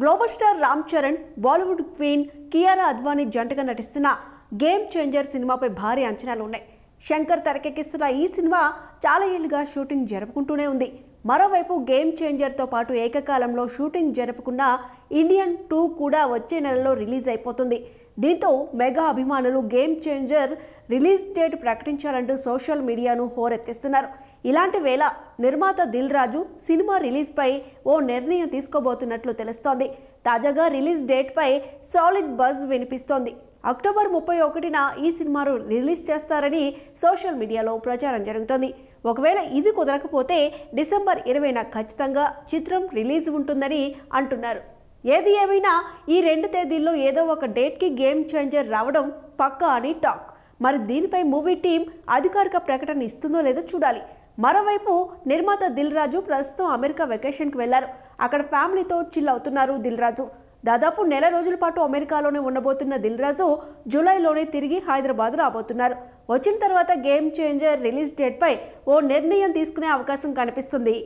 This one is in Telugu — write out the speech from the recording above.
global star Ram Charan Bollywood queen Kiara Advani జంటగా నటిస్తున్న గేమ్ చేంజర్ సినిమాపై భారీ అంచనాలు ఉన్నాయి శంకర్ తెరకెక్కిస్తున్న ఈ సినిమా చాలా ఏళ్ళుగా షూటింగ్ జరుపుకుంటూనే ఉంది మరోవైపు గేమ్ చేంజర్తో పాటు ఏకకాలంలో షూటింగ్ జరుపుకున్న ఇండియన్ టూ కూడా వచ్చే నెలలో రిలీజ్ అయిపోతుంది దీంతో మెగా అభిమానులు గేమ్ చేంజర్ రిలీజ్ డేట్ ప్రకటించాలంటూ సోషల్ మీడియాను హోరెత్తిస్తున్నారు ఇలాంటి వేళ నిర్మాత దిల్ రాజు సినిమా రిలీజ్పై ఓ నిర్ణయం తీసుకోబోతున్నట్లు తెలుస్తోంది తాజాగా రిలీజ్ డేట్పై సాలిడ్ బజ్ వినిపిస్తోంది అక్టోబర్ ముప్పై ఒకటిన ఈ సినిమాను రిలీజ్ చేస్తారని సోషల్ మీడియాలో ప్రచారం జరుగుతోంది ఒకవేళ ఇది కుదరకపోతే డిసెంబర్ ఇరవైన ఖచ్చితంగా చిత్రం రిలీజ్ ఉంటుందని అంటున్నారు ఏది ఏమైనా ఈ రెండు తేదీల్లో ఏదో ఒక డేట్కి గేమ్ చేంజర్ రావడం పక్కా అని టాక్ మరి దీనిపై మూవీ టీం అధికారిక ప్రకటన ఇస్తుందో లేదో చూడాలి మరోవైపు నిర్మాత దిల్ రాజు ప్రస్తుతం అమెరికా వెకేషన్కి వెళ్లారు అక్కడ ఫ్యామిలీతో చిల్ అవుతున్నారు దిల్ రాజు దాదాపు నెల రోజుల పాటు అమెరికాలోనే ఉండబోతున్న దిల్రాజు జూలైలోనే తిరిగి హైదరాబాద్ రాబోతున్నారు వచ్చిన తర్వాత గేమ్ చేంజర్ రిలీజ్ డేట్పై ఓ నిర్ణయం తీసుకునే అవకాశం కనిపిస్తుంది